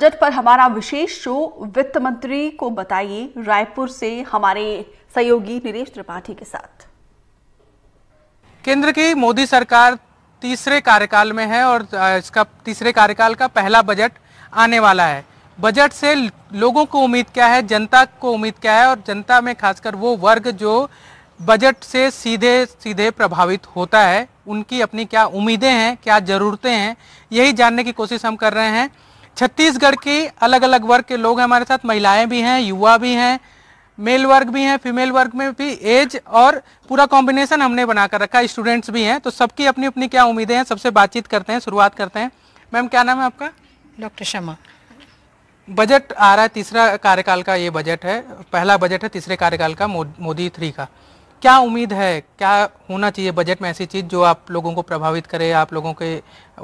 Budget पर हमारा विशेष show वित्त मंत्री को बताइए रायपुर से हमारे सहयोगी नीरेश त्रिपाठी के साथ केंद्र की मोदी सरकार तीसरे कार्यकाल में है और इसका तीसरे कार्यकाल का पहला बजट आने वाला है बजट से लोगों को उम्मीद क्या है जनता को उम्मीद क्या है और जनता में खासकर वो वर्ग जो बजट से सीधे सीधे प्रभावित होता है उनकी अपनी क्या उम्मीदें हैं क्या ज़रूरतें हैं यही जानने की कोशिश हम कर रहे हैं छत्तीसगढ़ के अलग अलग वर्ग के लोग हैं हमारे साथ महिलाएं भी हैं युवा भी हैं मेल वर्ग भी हैं फीमेल वर्ग में भी एज और पूरा कॉम्बिनेशन हमने बना कर रखा है स्टूडेंट्स भी हैं तो सबकी अपनी अपनी क्या उम्मीदें हैं सबसे बातचीत करते हैं शुरुआत करते हैं मैम क्या नाम है आपका डॉक्टर शर्मा बजट आ रहा है तीसरा कार्यकाल का ये बजट है पहला बजट है तीसरे कार्यकाल का मोदी थ्री का क्या उम्मीद है क्या होना चाहिए बजट में ऐसी चीज़ जो आप लोगों को प्रभावित करे आप लोगों के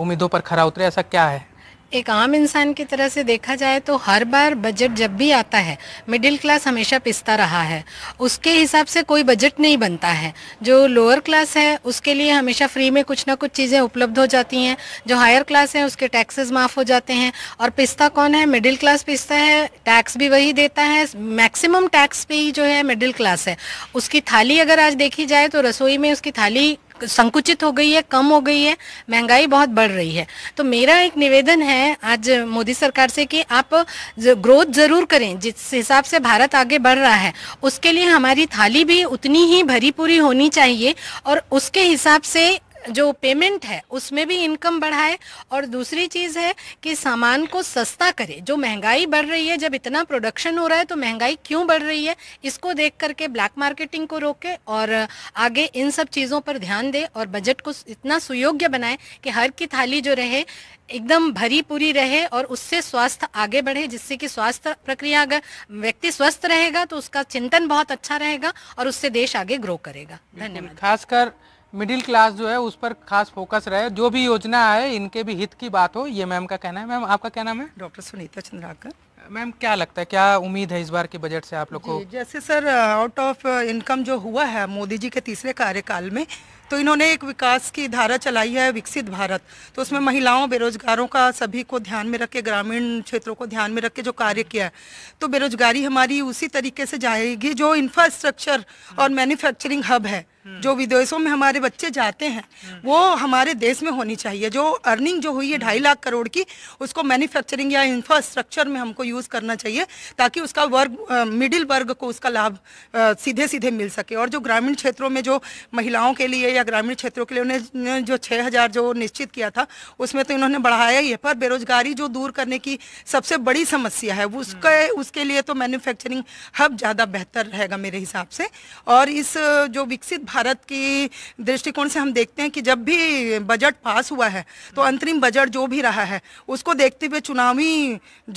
उम्मीदों पर खरा उतरे ऐसा क्या है एक आम इंसान की तरह से देखा जाए तो हर बार बजट जब भी आता है मिडिल क्लास हमेशा पिसता रहा है उसके हिसाब से कोई बजट नहीं बनता है जो लोअर क्लास है उसके लिए हमेशा फ्री में कुछ ना कुछ चीज़ें उपलब्ध हो जाती हैं जो हायर क्लास है उसके टैक्सेस माफ़ हो जाते हैं और पिसता कौन है मिडिल क्लास पिसता है टैक्स भी वही देता है मैक्सिमम टैक्स पे ही जो है मिडिल क्लास है उसकी थाली अगर आज देखी जाए तो रसोई में उसकी थाली संकुचित हो गई है कम हो गई है महंगाई बहुत बढ़ रही है तो मेरा एक निवेदन है आज मोदी सरकार से कि आप ग्रोथ ज़रूर करें जिस हिसाब से भारत आगे बढ़ रहा है उसके लिए हमारी थाली भी उतनी ही भरी पूरी होनी चाहिए और उसके हिसाब से जो पेमेंट है उसमें भी इनकम बढ़ाए और दूसरी चीज़ है कि सामान को सस्ता करे जो महंगाई बढ़ रही है जब इतना प्रोडक्शन हो रहा है तो महंगाई क्यों बढ़ रही है इसको देख करके ब्लैक मार्केटिंग को रोके और आगे इन सब चीज़ों पर ध्यान दे और बजट को इतना सुयोग्य बनाए कि हर की थाली जो रहे एकदम भरी पूरी रहे और उससे स्वास्थ्य आगे बढ़े जिससे कि स्वास्थ्य प्रक्रिया अगर व्यक्ति स्वस्थ रहेगा तो उसका चिंतन बहुत अच्छा रहेगा और उससे देश आगे ग्रो करेगा धन्यवाद खासकर मिडिल क्लास जो है उस पर खास फोकस रहे जो भी योजना आए इनके भी हित की बात हो ये मैम का कहना है मैम आपका क्या नाम है डॉक्टर सुनीता चंद्राकर मैम क्या लगता है क्या उम्मीद है इस बार के बजट से आप लोग को जैसे सर आउट ऑफ इनकम जो हुआ है मोदी जी के तीसरे कार्यकाल में तो इन्होंने एक विकास की धारा चलाई है विकसित भारत तो उसमें महिलाओं बेरोजगारों का सभी को ध्यान में रख के ग्रामीण क्षेत्रों को ध्यान में रख के जो कार्य किया है तो बेरोजगारी हमारी उसी तरीके से जाएगी जो इंफ्रास्ट्रक्चर और मैन्युफैक्चरिंग हब है जो विदेशों में हमारे बच्चे जाते हैं वो हमारे देश में होनी चाहिए जो अर्निंग जो हुई है ढाई लाख करोड़ की उसको मैन्युफैक्चरिंग या इंफ्रास्ट्रक्चर में हमको यूज़ करना चाहिए ताकि उसका वर्ग मिडिल वर्ग को उसका लाभ सीधे सीधे मिल सके और जो ग्रामीण क्षेत्रों में जो महिलाओं के लिए या ग्रामीण क्षेत्रों के लिए उन्होंने जो छः हज़ार जो निश्चित किया था उसमें तो इन्होंने बढ़ाया ही है पर बेरोजगारी जो दूर करने की सबसे बड़ी समस्या है उसके उसके लिए तो मैन्युफैक्चरिंग हब ज़्यादा बेहतर रहेगा मेरे हिसाब से और इस जो विकसित भारत की दृष्टिकोण से हम देखते हैं कि जब भी बजट पास हुआ है तो अंतरिम बजट जो भी रहा है उसको देखते हुए चुनावी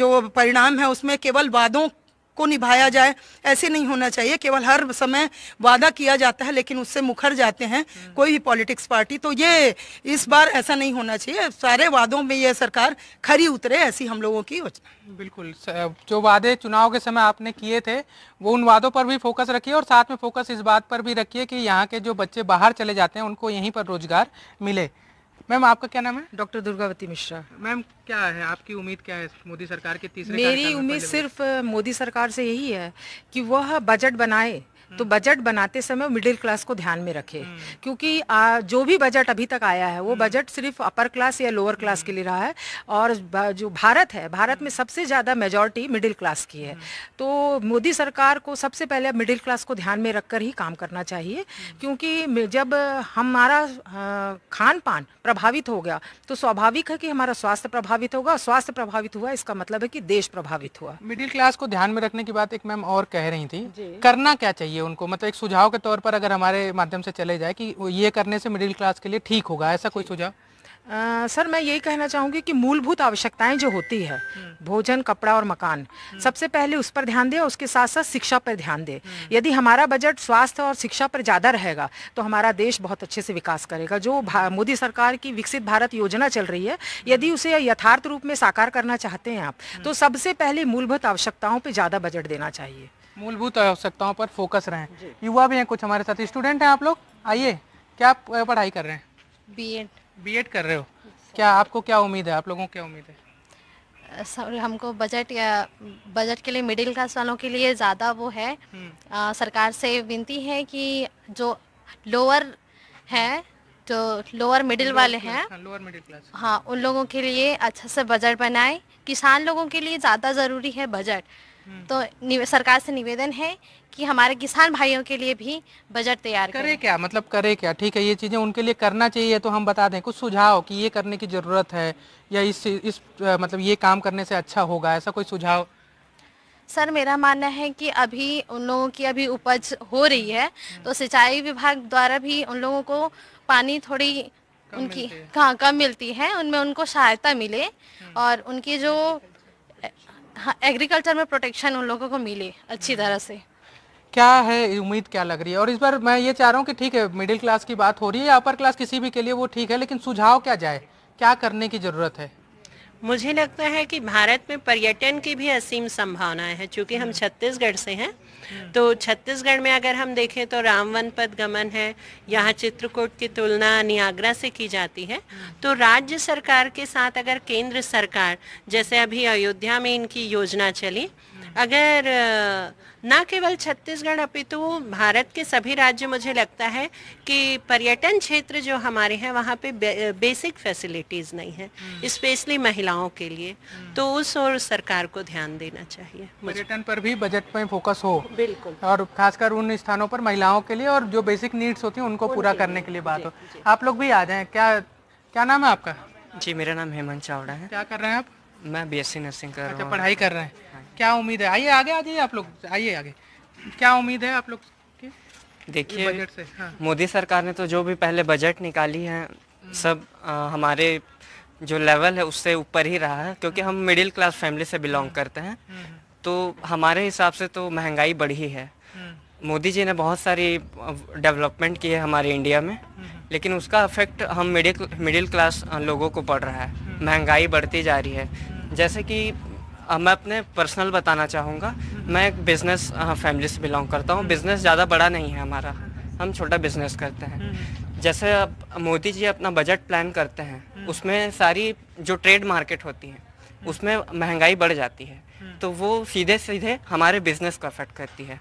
जो परिणाम है उसमें केवल वादों को निभाया जाए ऐसे नहीं होना चाहिए केवल हर समय वादा किया जाता है लेकिन उससे मुखर जाते हैं कोई भी पॉलिटिक्स पार्टी तो ये इस बार ऐसा नहीं होना चाहिए सारे वादों में ये सरकार खरी उतरे ऐसी हम लोगों की योजना बिल्कुल जो वादे चुनाव के समय आपने किए थे वो उन वादों पर भी फोकस रखिए और साथ में फोकस इस बात पर भी रखिए कि यहाँ के जो बच्चे बाहर चले जाते हैं उनको यहीं पर रोजगार मिले मैम आपका क्या नाम है डॉक्टर दुर्गावती मिश्रा मैम क्या है आपकी उम्मीद क्या है मोदी सरकार के तीसरे मेरी उम्मीद सिर्फ मोदी सरकार से यही है कि वह बजट बनाए तो बजट बनाते समय मिडिल क्लास को ध्यान में रखे क्योंकि आ, जो भी बजट अभी तक आया है वो बजट हम्म। सिर्फ अपर क्लास या लोअर क्लास के लिए रहा है और जो भारत है भारत में हम्म। सबसे ज़्यादा मेजोरिटी मिडिल क्लास की है हम्म। तो मोदी सरकार को सबसे पहले मिडिल क्लास को ध्यान में रखकर ही काम करना चाहिए क्योंकि जब हमारा खान पान प्रभावित हो गया तो स्वाभाविक है कि हमारा स्वास्थ्य प्रभावित होगा स्वास्थ्य प्रभावित हुआ इसका मतलब है कि देश प्रभावित हुआ मिडिल क्लास को ध्यान में रखने की बात एक मैम और कह रही थी करना क्या चाहिए उनको मतलब एक सुझाव के तौर पर अगर हमारे माध्यम से चले जाए कि ये करने से मिडिल क्लास के लिए ठीक होगा ऐसा कोई सुझाव सर मैं यही कहना चाहूँगी कि मूलभूत आवश्यकताएं जो होती है हम्म। भोजन कपड़ा और मकान हम्म। सबसे पहले उस पर ध्यान दें और उसके साथ साथ शिक्षा पर ध्यान दे हम्म। यदि हमारा बजट स्वास्थ्य और शिक्षा पर ज़्यादा रहेगा तो हमारा देश बहुत अच्छे से विकास करेगा जो मोदी सरकार की विकसित भारत योजना चल रही है यदि उसे यथार्थ रूप में साकार करना चाहते हैं आप तो सबसे पहले मूलभूत आवश्यकताओं पर ज़्यादा बजट देना चाहिए मूलभूत आवश्यकताओं पर फोकस रहे युवा भी हैं कुछ हमारे साथ स्टूडेंट हैं आप लोग आइए क्या पढ़ाई कर रहे हैं बीएड बीएड कर रहे हो क्या आपको क्या उम्मीद है आप लोगों को क्या उम्मीद है सर हमको बजट या बजट के लिए मिडिल क्लास वालों के लिए ज़्यादा वो है आ, हम्म। सरकार से विनती है कि जो लोअर है जो लोअर मिडिल वाले हैं लोअर मिडिल क्लास हाँ उन लोगों के लिए अच्छा से बजट बनाए किसान लोगों के लिए ज़्यादा ज़रूरी है बजट तो सरकार से निवेदन है कि हमारे किसान भाइयों के लिए भी बजट तैयार करे क्या मतलब करे क्या ठीक है ये चीज़ें उनके लिए करना चाहिए तो हम बता दें कुछ सुझाव कि ये करने की ज़रूरत है या इस इस मतलब ये काम करने से अच्छा होगा ऐसा कोई सुझाव सर मेरा मानना है कि अभी उन लोगों की अभी उपज हो रही है तो सिंचाई विभाग द्वारा भी उन लोगों को पानी थोड़ी उनकी हाँ, कम मिलती है उनमें उनको सहायता मिले हम्म। और उनकी जो हाँ एग्रीकल्चर में प्रोटेक्शन उन लोगों को मिले अच्छी हम्म। तरह से क्या है उम्मीद क्या लग रही है और इस बार मैं ये चाह रहा हूँ कि ठीक है मिडिल क्लास की बात हो रही है अपर क्लास किसी भी के लिए वो ठीक है लेकिन सुझाव क्या जाए क्या करने की ज़रूरत है मुझे लगता है कि भारत में पर्यटन की भी असीम संभावनाएं हैं क्योंकि हम हम्म। छत्तीसगढ़ से हैं हम्म। तो छत्तीसगढ़ में अगर हम देखें तो रामवन पद गमन है यहाँ चित्रकूट की तुलना नियाग्रा से की जाती है हम्म। तो राज्य सरकार के साथ अगर केंद्र सरकार जैसे अभी अयोध्या में इनकी योजना चली अगर ना केवल छत्तीसगढ़ अपितु भारत के सभी राज्य मुझे लगता है कि पर्यटन क्षेत्र जो हमारे हैं वहाँ पे बेसिक फैसिलिटीज नहीं है स्पेशली हम्म। महिलाओं के लिए हम्म। तो उस और सरकार को ध्यान देना चाहिए पर्यटन पर भी बजट में फोकस हो बिल्कुल और खासकर उन स्थानों पर महिलाओं के लिए और जो बेसिक नीड्स होती है उनको पूरा करने के लिए बात हो आप लोग भी आ जाए क्या क्या नाम है आपका जी मेरा नाम हेमंत चावड़ा है क्या कर रहे हैं आप मैं बी एस सी नर्सिंग कर अच्छा, रहा हूँ पढ़ाई कर रहे हैं क्या उम्मीद है आइए आगे आ जाइए आप लोग आइए आगे क्या उम्मीद है आप लोग देखिए बजट से हाँ। मोदी सरकार ने तो जो भी पहले बजट निकाली है सब आ, हमारे जो लेवल है उससे ऊपर ही रहा है क्योंकि हम मिडिल क्लास फैमिली से बिलोंग हम्म। करते हैं हम्म, हम्म। तो हमारे हिसाब से तो महंगाई बढ़ी है मोदी जी ने बहुत सारी डेवलपमेंट की है हमारे इंडिया में लेकिन उसका इफेक्ट हम मिडिल मिडिल क्लास लोगों को पड़ रहा है महंगाई बढ़ती जा रही है जैसे कि मैं अपने पर्सनल बताना चाहूँगा मैं एक बिज़नेस फैमिली से बिलोंग करता हूँ बिज़नेस ज़्यादा बड़ा नहीं है हमारा हम छोटा बिज़नेस करते हैं जैसे अब मोदी जी अपना बजट प्लान करते हैं उसमें सारी जो ट्रेड मार्केट होती है उसमें महंगाई बढ़ जाती है तो वो सीधे सीधे हमारे बिज़नेस को अफेक्ट करती है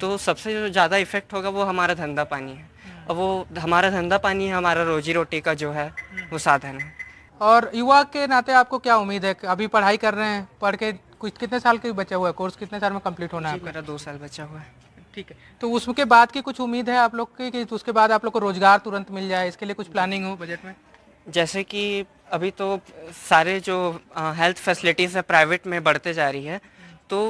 तो सबसे जो ज़्यादा इफेक्ट होगा वो हमारा धंधा पानी है और वो हमारा धंधा पानी है हमारा रोजी रोटी का जो है वो साधन है और युवा के नाते आपको क्या उम्मीद है अभी पढ़ाई कर रहे हैं पढ़ के कुछ कितने साल के बचा हुआ है कोर्स कितने साल में कंप्लीट होना है मेरा दो साल बचा हुआ है ठीक है तो उसके बाद की कुछ उम्मीद है आप लोग की कि उसके बाद आप लोग को रोजगार तुरंत मिल जाए इसके लिए कुछ प्लानिंग हो बजट में जैसे कि अभी तो सारे जो हेल्थ फैसिलिटीज़ है प्राइवेट में बढ़ते जा रही है तो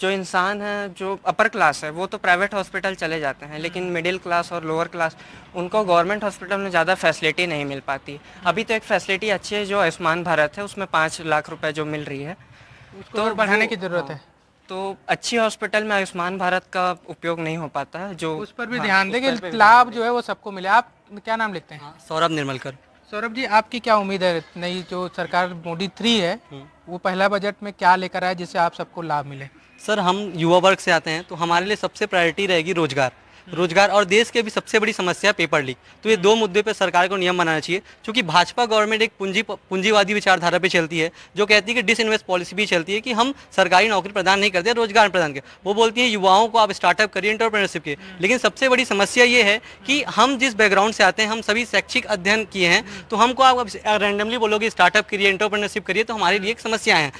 जो इंसान है जो अपर क्लास है वो तो प्राइवेट हॉस्पिटल चले जाते हैं लेकिन मिडिल हम्म। क्लास और लोअर क्लास उनको गवर्नमेंट हॉस्पिटल में ज़्यादा फैसिलिटी नहीं मिल पाती अभी तो एक फैसिलिटी अच्छी है जो आयुष्मान भारत है उसमें पाँच लाख रुपए जो मिल रही है तो, तो बढ़ाने की ज़रूरत है हाँ, तो अच्छी हॉस्पिटल में आयुष्मान भारत का उपयोग नहीं हो पाता है जो उस पर भी हाँ, ध्यान दें लाभ जो है वो सबको मिले आप क्या नाम लिखते हैं हाँ, सौरभ निर्मलकर सौरभ जी आपकी क्या उम्मीद है नई जो सरकार मोदी थ्री है हम्म। वो पहला बजट में क्या लेकर आए जिससे आप सबको लाभ मिले सर हम युवा वर्ग से आते हैं तो हमारे लिए सबसे प्रायोरिटी रहेगी रोजगार रोजगार और देश के भी सबसे बड़ी समस्या पेपर लीक तो ये दो मुद्दे पर सरकार को नियम बनाना चाहिए क्योंकि भाजपा गवर्नमेंट एक पूंजी पूंजीवादी विचारधारा पर चलती है जो कहती है कि डिसइन्वेस्ट पॉलिसी भी चलती है कि हम सरकारी नौकरी प्रदान नहीं करते रोजगार प्रदान के वो बोलती है युवाओं को आप स्टार्टअप करिए इंटरप्रेनरशिप के हम्म। लेकिन सबसे बड़ी समस्या ये है कि हम जिस बैकग्राउंड से आते हैं हम सभी शैक्षिक अध्ययन किए हैं हम्म। तो हमको आप रैंडमली बोलोगे स्टार्टअप करिए इंटरप्रेनरशिप करिए तो हमारे लिए एक समस्या है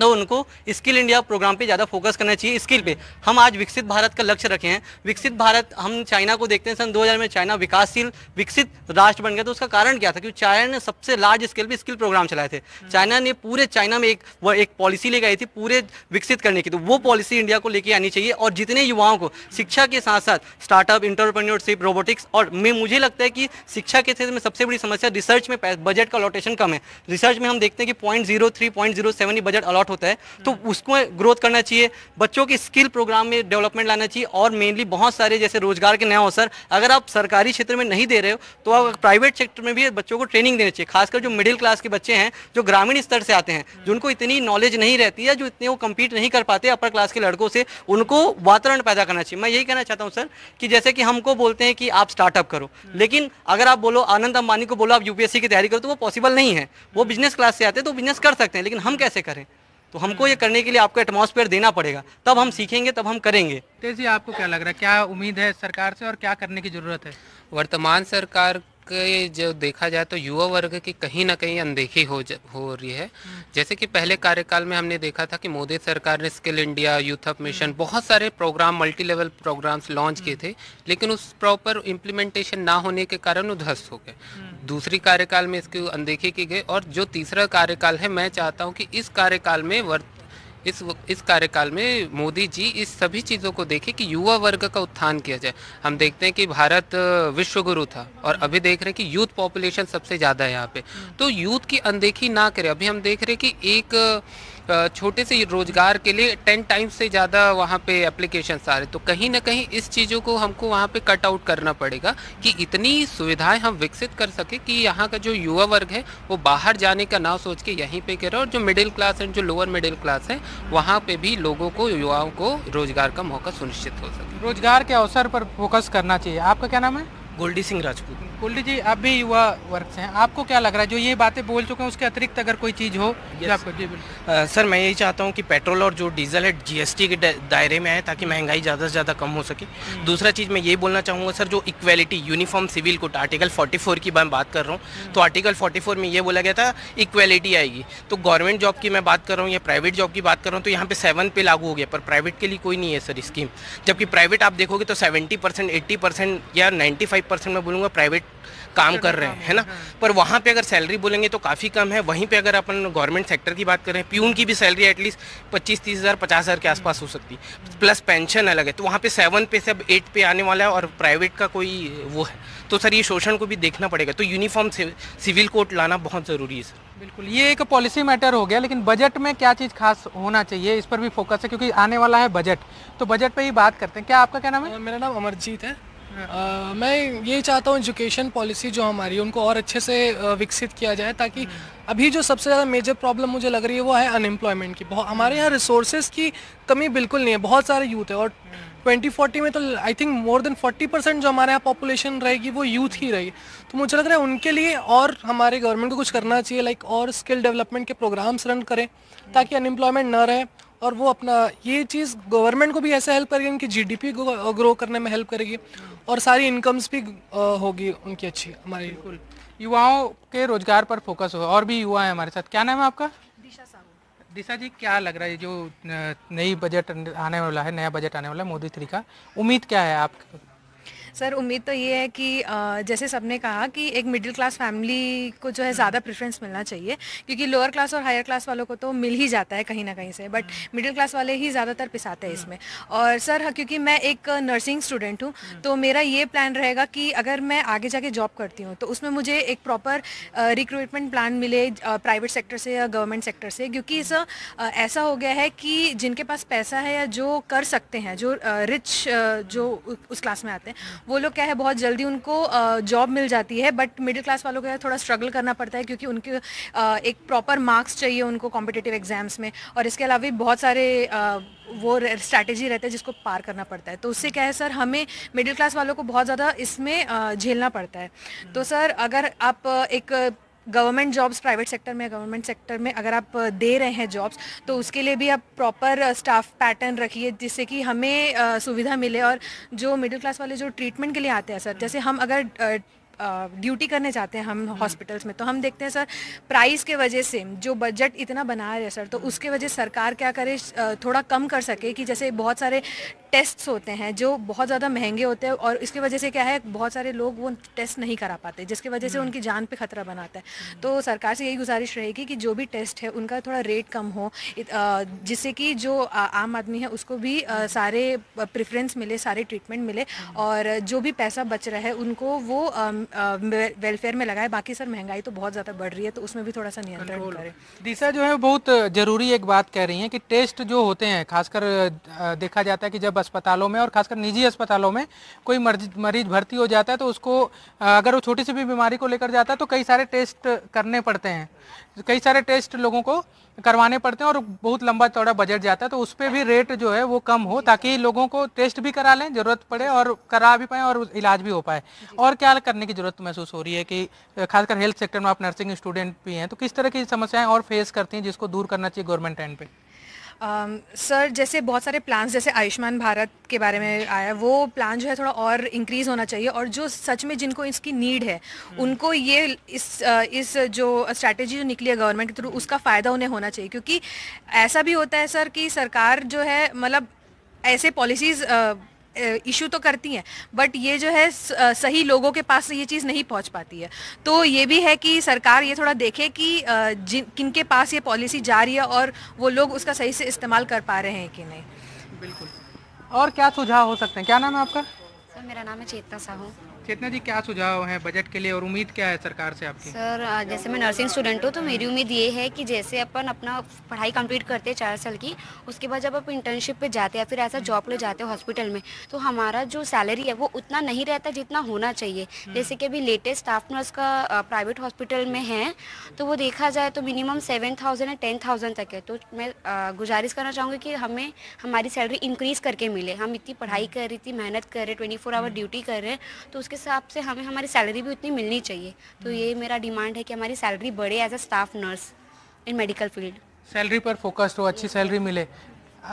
तो उनको स्किल इंडिया प्रोग्राम पे ज़्यादा फोकस करना चाहिए स्किल पे हम आज विकसित भारत का लक्ष्य रखे हैं विकसित भारत हम चाइना को देखते हैं सन 2000 में चाइना विकासशील विकसित राष्ट्र बन गया तो उसका कारण क्या था क्योंकि चाइना ने सबसे लार्ज स्केल पे स्किल प्रोग्राम चलाए थे हम्म। चाइना ने पूरे चाइना में एक वो एक पॉलिसी लेके आई थी पूरे विकसित करने की तो वो पॉलिसी इंडिया को लेके आनी चाहिए और जितने युवाओं को शिक्षा के साथ साथ स्टार्टअप इंटरप्रन्योरशिप रोबोटिक्स और मे मुझे लगता है कि शिक्षा के क्षेत्र में सबसे बड़ी समस्या रिसर्च में बजट का लोटेशन कम है रिसर्च में हम देखते हैं कि point zero three point zero seven budget allot short होता है तो उसको ग्रोथ करना चाहिए बच्चों की स्किल प्रोग्राम में डेवलपमेंट लाना चाहिए और मेनली बहुत सारे जैसे रोजगार के नए अवसर अगर आप सरकारी क्षेत्र में नहीं दे रहे हो तो आप प्राइवेट सेक्टर में भी बच्चों को ट्रेनिंग देनी चाहिए खासकर जो मिडिल क्लास के बच्चे हैं जो ग्रामीण स्तर से आते हैं जिनको इतनी नॉलेज नहीं रहती है जो इतने वो कम्पीट नहीं कर पाते अपर क्लास के लड़कों से उनको वातावरण पैदा करना चाहिए मैं यही कहना चाहता हूँ सर कि जैसे कि हमको बोलते हैं कि आप स्टार्टअप करो लेकिन अगर आप बोलो आनंद अंबानी को बोलो आप यूपीएससी की तैयारी करो तो वो पॉसिबल नहीं है वो बिजनेस क्लास से आते हैं तो बिजनेस कर सकते हैं लेकिन हम कैसे करें तो हमको ये करने के लिए आपको एटमोसफेयर देना पड़ेगा तब हम सीखेंगे तब हम करेंगे तेजी आपको क्या लग रहा है क्या उम्मीद है सरकार से और क्या करने की ज़रूरत है वर्तमान सरकार के जो देखा जाए तो युवा वर्ग की कहीं ना कहीं अनदेखी हो हो रही है हम्म। जैसे कि पहले कार्यकाल में हमने देखा था कि मोदी सरकार ने skill India youth up mission हम्म। बहुत सारे program multi level programs launch किए हम्म। थे लेकिन उस प्रॉपर इम्प्लीमेंटेशन ना होने के कारण वो ध्वस्त हो गए दूसरी कार्यकाल में इसकी अनदेखी की गई और जो तीसरा कार्यकाल है मैं चाहता हूँ कि इस कार्यकाल में वर्त इस इस कार्यकाल में मोदी जी इस सभी चीज़ों को देखें कि युवा वर्ग का उत्थान किया जाए हम देखते हैं कि भारत विश्व गुरु था और अभी देख रहे हैं कि यूथ पॉपुलेशन सबसे ज़्यादा है यहाँ पे तो यूथ की अनदेखी ना करें अभी हम देख रहे हैं कि एक छोटे से रोज़गार के लिए टेन टाइम्स से ज़्यादा वहाँ पे एप्लीकेशंस आ रहे तो कहीं ना कहीं इस चीज़ों को हमको वहाँ पे कट आउट करना पड़ेगा कि इतनी सुविधाएं हम विकसित कर सकें कि यहाँ का जो युवा वर्ग है वो बाहर जाने का ना सोच के यहीं पे करे और जो मिडिल क्लास एंड जो लोअर मिडिल क्लास है वहाँ पर भी लोगों को युवाओं को रोज़गार का मौका सुनिश्चित हो सके रोज़गार के अवसर पर फोकस करना चाहिए आपका क्या नाम है गोल्डी सिंह राजपूत कुलडी जी आप भी युवा वर्ग से हैं आपको क्या लग रहा है जो ये बातें बोल चुके हैं उसके अतिरिक्त अगर कोई चीज़ हो तो yes. आपको जी आ, सर मैं यही चाहता हूँ कि पेट्रोल और जो डीजल है जीएसटी के दायरे में आए ताकि हम्म। महंगाई ज़्यादा से ज़्यादा कम हो सके हम्म। दूसरा चीज़ मैं यही बोलना चाहूँगा सर जो equality uniform civil code article forty की मैं बात कर रहा हूँ हम्म। तो आर्टिकल फोर्टी में ये बोला गया था इक्वेलिटी आएगी तो गवर्नमेंट जॉब की मैं बात कर रहा हूँ या प्राइवेट जॉब की बात कर रहा हूँ तो यहाँ पे सेवन पे लागू हो गया पर प्राइवेट के लिए कोई नहीं है सर स्कीम जबकि प्राइवेट आप देखोगे तो सेवेंटी परसेंट परसेंट या नाइन्टी फाइव परसेंट मैं बोलूँगा प्राइवेट काम कर रहे हैं है ना हाँ। पर वहाँ पे अगर सैलरी बोलेंगे तो काफ़ी कम है वहीं पे अगर अपन गवर्नमेंट सेक्टर की बात करें प्यून की भी सैलरी एटलीस्ट पच्चीस तीस हज़ार पचास हज़ार के आसपास हो सकती है प्लस पेंशन अलग है तो वहाँ पे सेवन पे से अब एट पे आने वाला है और प्राइवेट का कोई वो है तो सर ये शोषण को भी देखना पड़ेगा तो यूनिफॉर्म सिविल कोड लाना बहुत ज़रूरी है सर बिल्कुल ये एक पॉलिसी मैटर हो गया लेकिन बजट में क्या चीज़ खास होना चाहिए इस पर भी फोकस है क्योंकि आने वाला है बजट तो बजट पर ही बात करते हैं क्या आपका क्या नाम है मेरा नाम अमरजीत है मैं ये चाहता हूँ एजुकेशन पॉलिसी जो हमारी उनको और अच्छे से विकसित किया जाए ताकि हम्म। अभी जो सबसे ज़्यादा मेजर प्रॉब्लम मुझे लग रही है वो है अनएम्प्लॉयमेंट की बहुत हमारे यहाँ रिसोर्सेज की कमी बिल्कुल नहीं है बहुत सारे यूथ है और 2040 हम्म। में तो I think more than 40 percent जो हमारे यहाँ पॉपुलेशन रहेगी वो यूथ ही रहेगी तो मुझे लग रहा है उनके लिए और हमारे गवर्नमेंट को कुछ करना चाहिए लाइक और स्किल डेवलपमेंट के प्रोग्राम्स रन करें हम्म। ताकि अनएम्प्लॉयमेंट ना रहे और वो अपना ये चीज़ गवर्नमेंट को भी ऐसे हेल्प करेगी उनकी जीडीपी ग्रो करने में हेल्प करेगी और सारी इनकम्स भी होगी उनकी अच्छी हमारी बिल्कुल युवाओं के रोजगार पर फोकस हो और भी युवा है हमारे साथ क्या नाम है आपका दिशा साहू दिशा जी क्या लग रहा है जो नई बजट आने वाला है नया बजट आने वाला है मोदी थ्री का उम्मीद क्या है आप सर उम्मीद तो ये है कि जैसे सबने कहा कि एक मिडिल क्लास फैमिली को जो है हम्म। ज़्यादा प्रेफरेंस मिलना चाहिए क्योंकि लोअर क्लास और हायर क्लास वालों को तो मिल ही जाता है कहीं ना कहीं से बट मिडिल क्लास वाले ही ज़्यादातर पिसाते हैं हम्म। इसमें और सर हाँ, क्योंकि मैं एक नर्सिंग स्टूडेंट हूँ हम्म। तो मेरा ये प्लान रहेगा कि अगर मैं आगे जाके जॉब करती हूँ तो उसमें मुझे एक प्रॉपर रिक्रूटमेंट प्लान मिले प्राइवेट सेक्टर से या गवर्नमेंट सेक्टर से क्योंकि सर ऐसा हो गया है कि जिनके पास पैसा है या जो कर सकते हैं जो रिच जो उस क्लास में आते हैं वो लोग क्या है बहुत जल्दी उनको जॉब मिल जाती है बट मिडिल क्लास वालों को थोड़ा स्ट्रगल करना पड़ता है क्योंकि उनके एक प्रॉपर मार्क्स चाहिए उनको कॉम्पिटेटिव एग्जाम्स में और इसके अलावा भी बहुत सारे वो स्ट्रैटेजी रहते हैं जिसको पार करना पड़ता है तो उससे क्या है सर हमें मिडिल क्लास वालों को बहुत ज़्यादा इसमें झेलना पड़ता है तो सर अगर आप एक गवर्नमेंट जॉब्स प्राइवेट सेक्टर में गवर्नमेंट सेक्टर में अगर आप दे रहे हैं जॉब्स तो उसके लिए भी आप प्रॉपर स्टाफ पैटर्न रखिए जिससे कि हमें सुविधा मिले और जो मिडिल क्लास वाले जो ट्रीटमेंट के लिए आते हैं सर जैसे हम अगर ड्यूटी करने जाते हैं हम हम्म। हॉस्पिटल्स में तो हम देखते हैं सर प्राइस के वजह से जो बजट इतना बना रहे हैं सर तो उसके वजह सरकार क्या करे थोड़ा कम कर सके कि जैसे बहुत सारे टेस्ट्स होते हैं जो बहुत ज़्यादा महंगे होते हैं और इसकी वजह से क्या है बहुत सारे लोग वो टेस्ट नहीं करा पाते जिसकी वजह से हम्म। उनकी जान पे खतरा बनाता है हम्म। तो सरकार से यही गुजारिश रहेगी कि जो भी टेस्ट है उनका थोड़ा रेट कम हो जिससे कि जो आम आदमी है उसको भी हम्म। सारे प्रेफरेंस मिले सारे ट्रीटमेंट मिले और जो भी पैसा बच रहा है उनको वो वेलफेयर में लगाए बाकी सर महंगाई तो बहुत ज़्यादा बढ़ रही है तो उसमें भी थोड़ा सा नियंत्रण करें दिशा जो है बहुत ज़रूरी एक बात कह रही है कि टेस्ट जो होते हैं खासकर देखा जाता है कि जब अब अस्पतालों में और खासकर निजी अस्पतालों में कोई मरीज भर्ती हो जाता है तो उसको अगर वो छोटी सी भी बीमारी को लेकर जाता है तो कई सारे टेस्ट करने पड़ते हैं कई सारे टेस्ट लोगों को करवाने पड़ते हैं और बहुत लंबा चौड़ा बजट जाता है तो उस पर भी रेट जो है वो कम हो ताकि लोगों को टेस्ट भी करा लें ज़रूरत पड़े और करा भी पाए और इलाज भी हो पाए और क्या करने की ज़रूरत महसूस हो रही है कि खासकर हेल्थ सेक्टर में आप नर्सिंग स्टूडेंट भी हैं तो किस तरह की समस्याएं और फेस करती हैं जिसको दूर करना चाहिए गवर्नमेंट एंड पे सर um, जैसे बहुत सारे प्लान्स जैसे आयुष्मान भारत के बारे में आया वो प्लान जो है थोड़ा और इंक्रीज़ होना चाहिए और जो सच में जिनको इसकी नीड है hmm. उनको ये इस इस जो स्ट्रैटेजी जो निकली है गवर्नमेंट के थ्रू उसका फ़ायदा उन्हें होना चाहिए क्योंकि ऐसा भी होता है सर कि सरकार जो है मतलब ऐसे पॉलिसीज़ इशू तो करती हैं बट ये जो है सही लोगों के पास ये चीज़ नहीं पहुंच पाती है तो ये भी है कि सरकार ये थोड़ा देखे कि जिन किन के पास ये पॉलिसी जा रही है और वो लोग उसका सही से इस्तेमाल कर पा रहे हैं कि नहीं बिल्कुल और क्या सुझाव हो सकते हैं क्या नाम है आपका सर मेरा नाम है चेतना साहू चेतना जी क्या सुझाव है बजट के लिए और उम्मीद क्या है सरकार से आपकी सर जैसे मैं नर्सिंग स्टूडेंट हूँ तो मेरी उम्मीद ये है कि जैसे अपन अपना पढ़ाई कंप्लीट करते हैं चार साल की उसके बाद जब आप इंटर्नशिप पे जाते हैं या फिर ऐसा जॉब ले जाते हो हॉस्पिटल में तो हमारा जो सैलरी है वो उतना नहीं रहता जितना होना चाहिए हम्म। जैसे कि अभी लेटेस्ट स्टाफ नर्स का प्राइवेट हॉस्पिटल में है तो वो देखा जाए तो मिनिमम सेवन थाउजेंड या टेन थाउजेंड तक है तो मैं गुजारिश करना चाहूँगी कि हमें हमारी सैलरी इंक्रीज़ करके मिले हम इतनी पढ़ाई हम्म। कर रही थी मेहनत कर रहे ट्वेंटी फोर आवर ड्यूटी कर रहे हैं तो उसके हिसाब से हमें हमारी सैलरी भी उतनी मिलनी चाहिए तो ये हम्म। मेरा डिमांड है कि हमारी सैलरी बढ़े as a staff nurse in medical field salary पर फोकस्ड हो अच्छी सैलरी मिले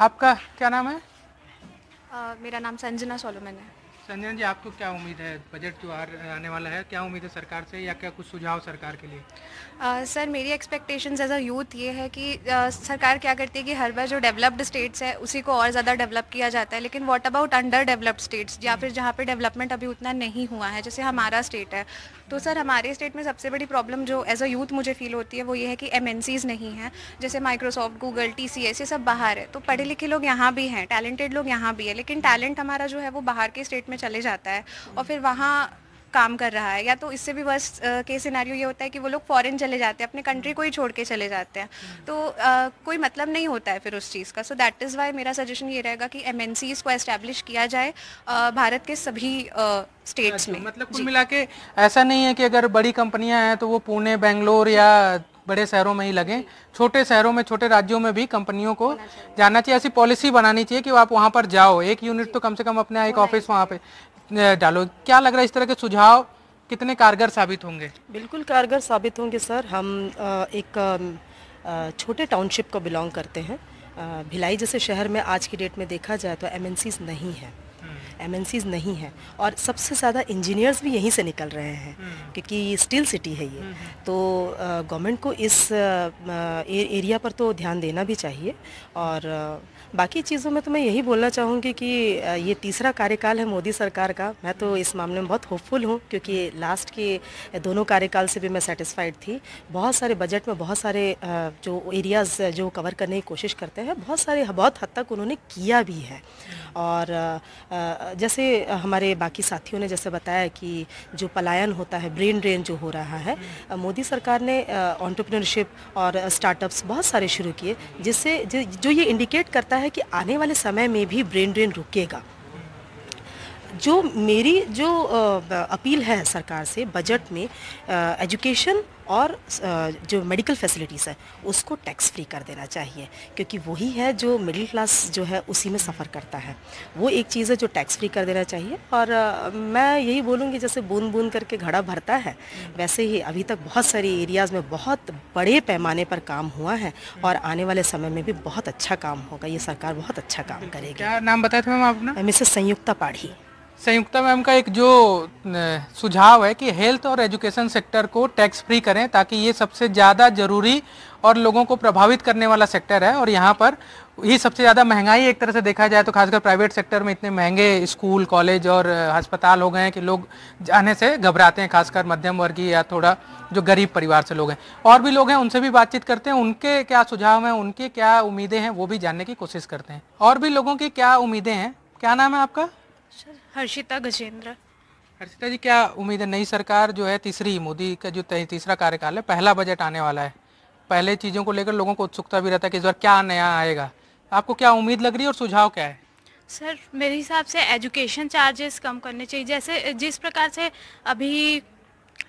आपका क्या नाम है uh, मेरा नाम संजना सोलोमन है संजय जी आपको क्या उम्मीद है बजट जो आने वाला है क्या उम्मीद है सरकार से या क्या कुछ सुझाव सरकार के लिए आ, सर मेरी एक्सपेक्टेशंस एज अ यूथ ये है कि आ, सरकार क्या करती है कि हर बार जो डेवलप्ड स्टेट्स है उसी को और ज़्यादा डेवलप किया जाता है लेकिन what about underdeveloped states या फिर जहाँ पर डेवलपमेंट अभी उतना नहीं हुआ है जैसे हमारा स्टेट है तो सर हमारे स्टेट में सबसे बड़ी प्रॉब्लम जो एज अ यूथ मुझे फील होती है वो ये है कि एम नहीं हैं जैसे माइक्रोसॉफ्ट गूगल टी ये सब बाहर है तो पढ़े लिखे लोग यहाँ भी हैं टैलेंटेड लोग यहाँ भी है लेकिन टैलेंट हमारा जो है वो बाहर के स्टेट में चले जाता है और फिर वहाँ काम कर रहा है या तो इससे भी वर्स्ट के सिनारियो ये होता है कि वो लोग फॉरेन चले जाते हैं अपने कंट्री को ही छोड़ के चले जाते हैं हम्म। तो uh, कोई मतलब नहीं होता है फिर उस चीज़ का सो दैट इज़ वाई मेरा सजेशन ये रहेगा कि एम को एस्टेब्लिश किया जाए uh, भारत के सभी स्टेट्स अच्छा, में मतलब कुल मिला के ऐसा नहीं है कि अगर बड़ी कंपनियां हैं तो वो पुणे बेंगलोर या बड़े शहरों में ही लगें छोटे शहरों में छोटे राज्यों में भी कंपनियों को जाना चाहिए ऐसी पॉलिसी बनानी चाहिए कि आप वहाँ पर जाओ एक यूनिट तो कम से कम अपने एक ऑफिस वहाँ पे डालो क्या लग रहा है इस तरह के सुझाव कितने कारगर साबित होंगे बिल्कुल कारगर साबित होंगे सर हम एक छोटे टाउनशिप को बिलोंग करते हैं भिलाई जैसे शहर में आज की डेट में देखा जाए तो एमएनसीज नहीं है एमएनसीज हम्म। नहीं हैं और सबसे ज़्यादा इंजीनियर्स भी यहीं से निकल रहे हैं हम्म। क्योंकि स्टील सिटी है ये हम्म, तो गवर्नमेंट को इस एरिया पर तो ध्यान देना भी चाहिए और बाकी चीज़ों में तो मैं यही बोलना चाहूँगी कि ये तीसरा कार्यकाल है मोदी सरकार का मैं तो इस मामले में बहुत होपफुल हूँ क्योंकि लास्ट के दोनों कार्यकाल से भी मैं सेटिस्फाइड थी बहुत सारे बजट में बहुत सारे जो एरियाज़ जो कवर करने की कोशिश करते हैं बहुत सारे बहुत हद तक उन्होंने किया भी है और जैसे हमारे बाकी साथियों ने जैसे बताया कि जो पलायन होता है ब्रेन ड्रेन जो हो रहा है मोदी सरकार ने ऑन्टरप्रिनरशिप और स्टार्टअप्स बहुत सारे शुरू किए जिससे जो ये इंडिकेट करता है कि आने वाले समय में भी ब्रेन ड्रेन रुकेगा जो मेरी जो अपील है सरकार से बजट में एजुकेशन और जो मेडिकल फैसिलिटीज़ है उसको टैक्स फ्री कर देना चाहिए क्योंकि वही है जो मिडिल क्लास जो है उसी में सफ़र करता है वो एक चीज़ है जो टैक्स फ्री कर देना चाहिए और मैं यही बोलूँगी जैसे बूंद बूंद करके घड़ा भरता है वैसे ही अभी तक बहुत सारी एरियाज़ में बहुत बड़े पैमाने पर काम हुआ है और आने वाले समय में भी बहुत अच्छा काम होगा ये सरकार बहुत अच्छा काम करेगी क्या नाम बताया था मैम आपने मिसेस संयुक्ता पाढ़ी संयुक्ता मैम का एक जो सुझाव है कि हेल्थ और एजुकेशन सेक्टर को टैक्स फ्री करें ताकि ये सबसे ज़्यादा ज़रूरी और लोगों को प्रभावित करने वाला सेक्टर है और यहाँ पर ही सबसे ज़्यादा महंगाई एक तरह से देखा जाए तो खासकर प्राइवेट सेक्टर में इतने महंगे स्कूल कॉलेज और अस्पताल हो गए हैं कि लोग जाने से घबराते हैं खासकर मध्यम वर्गीय या थोड़ा जो गरीब परिवार से लोग हैं और भी लोग हैं उनसे भी बातचीत करते हैं उनके क्या सुझाव हैं उनके क्या उम्मीदें हैं वो भी जानने की कोशिश करते हैं और भी लोगों की क्या उम्मीदें हैं क्या नाम है आपका हर्षिता गजेंद्र हर्षिता जी क्या उम्मीद है नई सरकार जो है तीसरी मोदी का जो तीसरा कार्यकाल है पहला बजट आने वाला है पहले चीज़ों को लेकर लोगों को उत्सुकता भी रहता है कि इस बार क्या नया आएगा आपको क्या उम्मीद लग रही है और सुझाव क्या है सर मेरे हिसाब से एजुकेशन चार्जेस कम करने चाहिए जैसे जिस प्रकार से अभी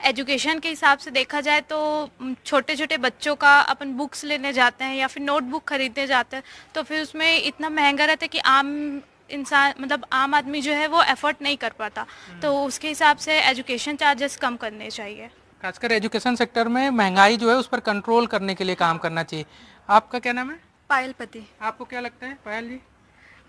एजुकेशन के हिसाब से देखा जाए तो छोटे छोटे बच्चों का अपन बुक्स लेने जाते हैं या फिर नोटबुक खरीदने जाते हैं तो फिर उसमें इतना महंगा रहता है कि आम इंसान मतलब आम आदमी जो है वो एफर्ट नहीं कर पाता हम्म। तो उसके हिसाब से एजुकेशन चार्जेस कम करने चाहिए खासकर एजुकेशन सेक्टर में महंगाई जो है उस पर कंट्रोल करने के लिए काम करना चाहिए आपका क्या नाम है पायल पति आपको क्या लगता है पायल जी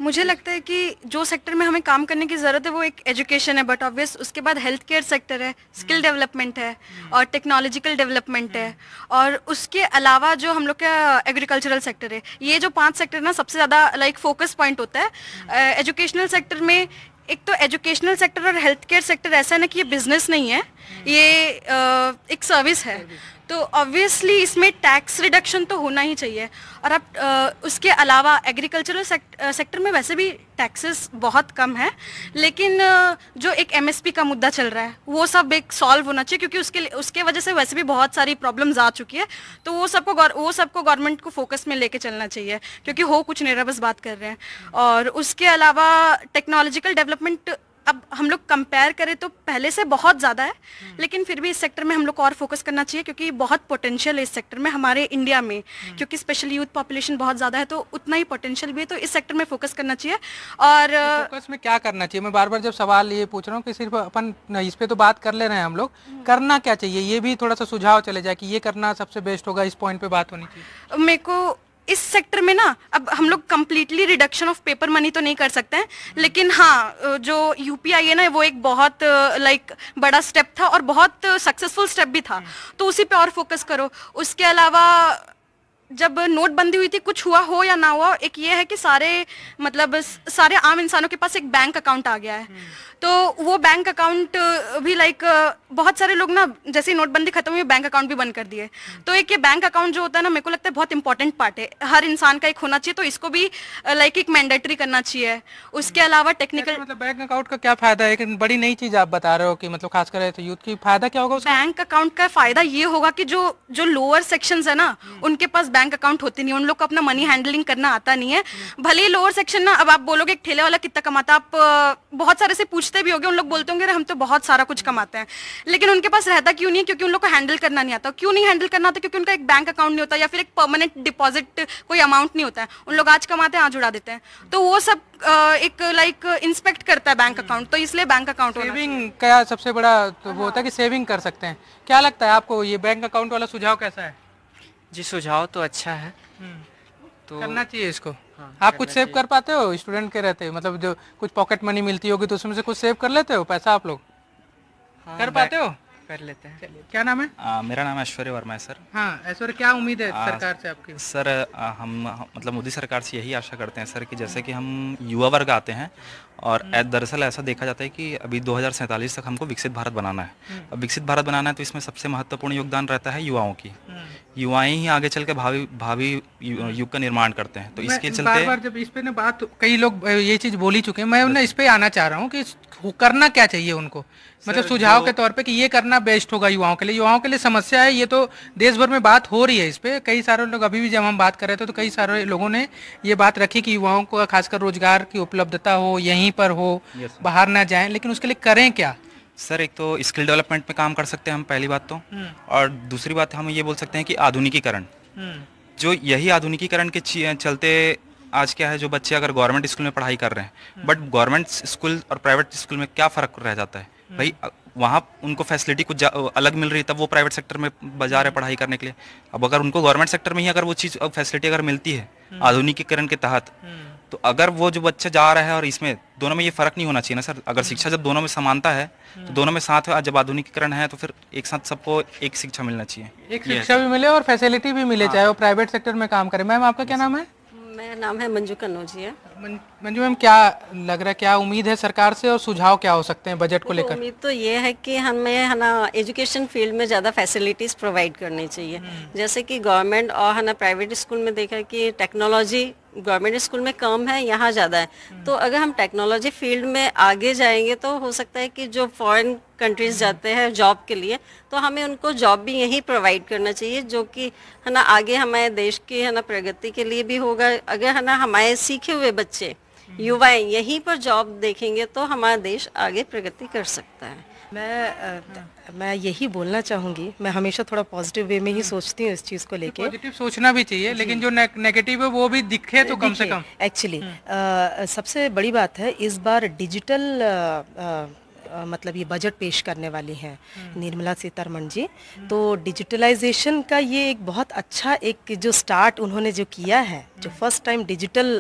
मुझे लगता है कि जो सेक्टर में हमें काम करने की ज़रूरत है वो एक एजुकेशन है बट ऑब्वियस उसके बाद हेल्थ केयर सेक्टर है स्किल डेवलपमेंट है और टेक्नोलॉजिकल डेवलपमेंट है और उसके अलावा जो हम लोग का एग्रीकल्चरल सेक्टर है ये जो पांच सेक्टर ना सबसे ज़्यादा लाइक फोकस पॉइंट होता है एजुकेशनल सेक्टर में एक तो एजुकेशनल सेक्टर और हेल्थ केयर सेक्टर ऐसा है ना कि ये बिजनेस नहीं है ये एक सर्विस है तो ऑब्वियसली इसमें टैक्स रिडक्शन तो होना ही चाहिए और अब उसके अलावा एग्रीकल्चरल सेक्ट, सेक्टर में वैसे भी टैक्सेस बहुत कम है लेकिन जो एक एमएसपी का मुद्दा चल रहा है वो सब एक सॉल्व होना चाहिए क्योंकि उसके उसके वजह से वैसे भी बहुत सारी प्रॉब्लम्स आ चुकी है तो वो सबको वो सबको गवर्नमेंट को फोकस में लेके चलना चाहिए क्योंकि हो कुछ नहीं रहा बस बात कर रहे हैं और उसके अलावा टेक्नोलॉजिकल डेवलपमेंट अब हम लोग कंपेयर करें तो पहले से बहुत ज़्यादा है हम्म। लेकिन फिर भी इस सेक्टर में हम लोग को और फोकस करना चाहिए क्योंकि बहुत पोटेंशियल है इस सेक्टर में हमारे इंडिया में हम्म। क्योंकि स्पेशली यूथ पॉपुलेशन बहुत ज़्यादा है तो उतना ही पोटेंशियल भी है तो इस सेक्टर में फोकस करना चाहिए और तो अच्छा, फोकस में क्या करना चाहिए मैं बार बार जब सवाल ये पूछ रहा हूँ कि सिर्फ अपन इस पर तो बात कर ले रहे हैं हम लोग हम्म। करना क्या चाहिए ये भी थोड़ा सा सुझाव चले जाए कि ये करना सबसे बेस्ट होगा इस पॉइंट पर बात होनी चाहिए मेरे को इस सेक्टर में ना अब हम लोग completely reduction of paper money तो नहीं कर सकते हैं लेकिन हाँ जो यूपीआई है ना वो एक बहुत लाइक बड़ा स्टेप था और बहुत सक्सेसफुल स्टेप भी था हम्म। तो उसी पे और फोकस करो उसके अलावा जब नोटबंदी हुई थी कुछ हुआ हो या ना हुआ एक ये है कि सारे मतलब सारे आम इंसानों के पास एक बैंक अकाउंट आ गया है हम्म। तो वो बैंक अकाउंट भी लाइक बहुत सारे लोग ना जैसे नोटबंदी खत्म हुई बैंक अकाउंट भी बंद कर दिए हम्म। तो एक ये बैंक अकाउंट जो होता है ना मेरे को लगता है बहुत इंपॉर्टेंट पार्ट है हर इंसान का एक होना चाहिए तो इसको भी लाइक एक मैंडेटरी करना चाहिए उसके हम्म। अलावा टेक्निकल मतलब बैंक अकाउंट का क्या फायदा है बड़ी नई चीज आप बता रहे हो कि मतलब खास कर यूथ की फायदा क्या होगा बैंक अकाउंट का फायदा ये होगा कि जो जो लोअर सेक्शन है ना उनके पास बैंक अकाउंट होते नहीं उन लोग को अपना मनी हैंडलिंग करना आता नहीं है भले ही लोअर सेक्शन ना अब आप बोलोगे एक ठेले वाला कितना कमाता आप बहुत सारे से पूछते भी होंगे उन लोग बोलते होंगे हम तो बहुत सारा कुछ कमाते हैं लेकिन उनके पास रहता क्यों नहीं है क्योंकि उन लोग को हैंडल करना नहीं आता क्यों नहीं हैंडल करना आता क्योंकि उनका एक बैंक अकाउंट नहीं होता या फिर एक परमानेंट डिपॉजिट कोई अमाउंट नहीं होता है उन लोग आज कमाते हैं आज उड़ा देते हैं तो वो सब एक लाइक इंस्पेक्ट करता है बैंक अकाउंट तो इसलिए बैंक अकाउंट सेविंग का सबसे बड़ा तो वो हाँ। होता है कि सेविंग कर सकते हैं क्या लगता है आपको ये बैंक अकाउंट वाला सुझाव कैसा है जी सुझाव तो अच्छा है हम्म। तो करना चाहिए इसको हाँ, आप कुछ सेव कर पाते हो स्टूडेंट के रहते मतलब जो कुछ पॉकेट मनी मिलती होगी तो उसमें से कुछ सेव कर लेते हो पैसा आप लोग हाँ, कर पाते हो कर लेते हैं क्या नाम है आ, मेरा नाम ऐश्वर्य वर्मा है सर हाँ ऐश्वर्य क्या उम्मीद है आ, सरकार से आपकी सर आ, हम मतलब मोदी सरकार से यही आशा करते हैं सर कि जैसे कि हम युवा वर्ग आते हैं और हम्म। दरअसल ऐसा देखा जाता है कि अभी दो तक हमको विकसित भारत बनाना है हम्म। अब विकसित भारत बनाना है तो इसमें सबसे महत्वपूर्ण योगदान रहता है युवाओं की हम्म। युवाएं ही आगे चल के भावी भावी युग का निर्माण करते हैं तो इसके चलते बार बार जब इस पे ना बात कई लोग ये चीज बोली चुके हैं मैं उन्हें इस पे आना चाह रहा हूँ कि करना क्या चाहिए उनको मतलब सुझाव के तौर पे कि ये करना बेस्ट होगा युवाओं के लिए युवाओं के लिए समस्या है ये तो देश भर में बात हो रही है इस पर कई सारे लोग अभी भी जब हम बात कर रहे थे तो कई सारे लोगों ने ये बात रखी कि युवाओं को खासकर रोजगार की उपलब्धता हो यहीं यहीं पर हो yes, बाहर ना जाएं लेकिन उसके लिए करें क्या सर एक तो स्किल डेवलपमेंट में काम कर सकते हैं हम पहली बात तो हम्म। और दूसरी बात हम ये बोल सकते हैं कि आधुनिकीकरण हम्म। जो यही आधुनिकीकरण के चलते आज क्या है जो बच्चे अगर गवर्नमेंट स्कूल में पढ़ाई कर रहे हैं बट गवर्नमेंट स्कूल और प्राइवेट स्कूल में क्या फ़र्क रह जाता है हम्म। भाई वहाँ उनको फैसिलिटी कुछ अलग मिल रही तब वो प्राइवेट सेक्टर में बजा रहे पढ़ाई करने के लिए अब अगर उनको गवर्नमेंट सेक्टर में ही अगर वो चीज़ फैसिलिटी अगर मिलती है आधुनिकीकरण के तहत तो अगर वो जो बच्चा जा रहा है और इसमें दोनों में ये फर्क नहीं होना चाहिए ना सर अगर हम्म। शिक्षा जब दोनों में समानता है तो हम्म। दोनों में साथ है जब आधुनिकीकरण है तो फिर एक साथ सबको एक शिक्षा मिलना चाहिए एक शिक्षा भी मिले और फैसिलिटी भी मिले हाँ। चाहे वो प्राइवेट सेक्टर में काम करे मैम आपका क्या नाम है मेरा नाम है मंजू है मंजू मैम क्या लग रहा है क्या उम्मीद है सरकार से और सुझाव क्या हो सकते हैं बजट को लेकर उम्मीद तो ये है कि हमें है ना एजुकेशन फील्ड में ज़्यादा फैसिलिटीज़ प्रोवाइड करनी चाहिए हम्म। जैसे कि गवर्नमेंट और है ना प्राइवेट स्कूल में देखा कि टेक्नोलॉजी गवर्नमेंट स्कूल में कम है यहाँ ज़्यादा है हम्म। तो अगर हम टेक्नोलॉजी फील्ड में आगे जाएंगे तो हो सकता है कि जो फॉरेन कंट्रीज हम्म। जाते हैं जॉब के लिए तो हमें उनको जॉब भी यहीं प्रोवाइड करना चाहिए जो कि है ना आगे हमारे देश की है ना प्रगति के लिए भी होगा अगर है ना हमारे सीखे हुए बच्चे हम्म। युवाएं यहीं पर जॉब देखेंगे तो हमारा देश आगे प्रगति कर सकता है मैं आ, मैं यही बोलना चाहूँगी मैं हमेशा थोड़ा पॉजिटिव वे में ही सोचती हूँ इस चीज़ को लेके पॉजिटिव सोचना भी चाहिए लेकिन जो ने, नेगेटिव है वो भी दिखे तो कम से कम एक्चुअली हम्म। सबसे बड़ी बात है इस बार डिजिटल मतलब ये बजट पेश करने वाली हैं हम्म। निर्मला सीतारमण जी तो डिजिटलाइजेशन का ये एक बहुत अच्छा एक जो स्टार्ट उन्होंने जो किया है जो फर्स्ट टाइम डिजिटल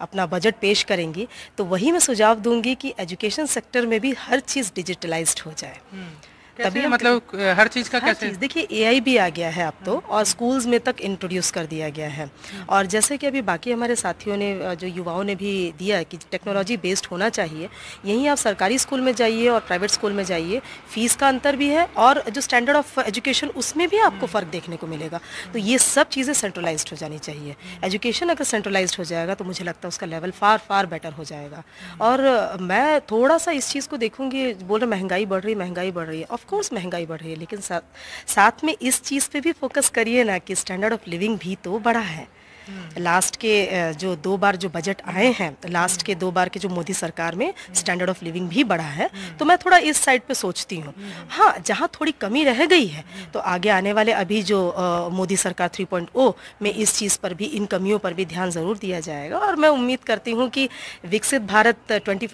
अपना बजट पेश करेंगी तो वही मैं सुझाव दूंगी कि एजुकेशन सेक्टर में भी हर चीज़ डिजिटलाइज्ड हो जाए हम्म। तभी मतलब हर चीज़ का कैसे देखिए ए भी आ गया है अब तो हम्म। और स्कूल्स में तक इंट्रोड्यूस कर दिया गया है हम्म। और जैसे कि अभी बाकी हमारे साथियों ने जो युवाओं ने भी दिया है कि टेक्नोलॉजी बेस्ड होना चाहिए यहीं आप सरकारी स्कूल में जाइए और प्राइवेट स्कूल में जाइए फीस का अंतर भी है और जो स्टैंडर्ड ऑफ एजुकेशन उसमें भी आपको हम्म। फ़र्क देखने को मिलेगा तो ये सब चीज़ें सेंट्रलाइज हो जानी चाहिए एजुकेशन अगर सेंट्रलाइज हो जाएगा तो मुझे लगता है उसका लेवल फार फार बेटर हो जाएगा और मैं थोड़ा सा इस चीज़ को देखूँगी बोल रहे महंगाई बढ़ रही महंगाई बढ़ रही है और ऑफकोर्स महंगाई बढ़ रही है लेकिन साथ साथ में इस चीज़ पे भी फोकस करिए ना कि स्टैंडर्ड ऑफ लिविंग भी तो बढ़ा है लास्ट हम्म। के जो दो बार जो बजट आए हैं लास्ट के हम्म। दो बार के जो मोदी सरकार में स्टैंडर्ड ऑफ लिविंग भी बढ़ा है हम्म। तो मैं थोड़ा इस साइड पे सोचती हूँ हाँ जहाँ थोड़ी कमी रह गई है तो आगे आने वाले अभी जो आ, मोदी सरकार 3.0 में इस चीज़ पर भी इन कमियों पर भी ध्यान ज़रूर दिया जाएगा और मैं उम्मीद करती हूँ कि विकसित भारत ट्वेंटी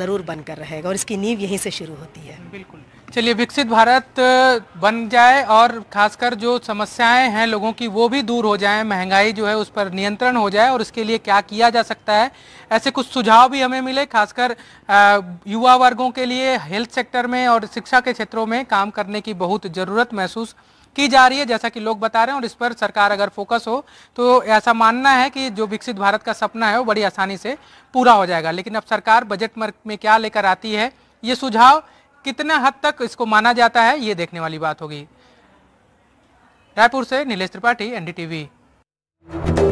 ज़रूर बनकर रहेगा और इसकी नींव यहीं से शुरू होती है बिल्कुल चलिए विकसित भारत बन जाए और खासकर जो समस्याएं हैं लोगों की वो भी दूर हो जाए महंगाई जो है उस पर नियंत्रण हो जाए और इसके लिए क्या किया जा सकता है ऐसे कुछ सुझाव भी हमें मिले खासकर युवा वर्गों के लिए हेल्थ सेक्टर में और शिक्षा के क्षेत्रों में काम करने की बहुत ज़रूरत महसूस की जा रही है जैसा कि लोग बता रहे हैं और इस पर सरकार अगर फोकस हो तो ऐसा मानना है कि जो विकसित भारत का सपना है वो बड़ी आसानी से पूरा हो जाएगा लेकिन अब सरकार बजट में क्या लेकर आती है ये सुझाव कितना हद तक इसको माना जाता है ये देखने वाली बात होगी रायपुर से नीलेष त्रिपाठी एनडीटीवी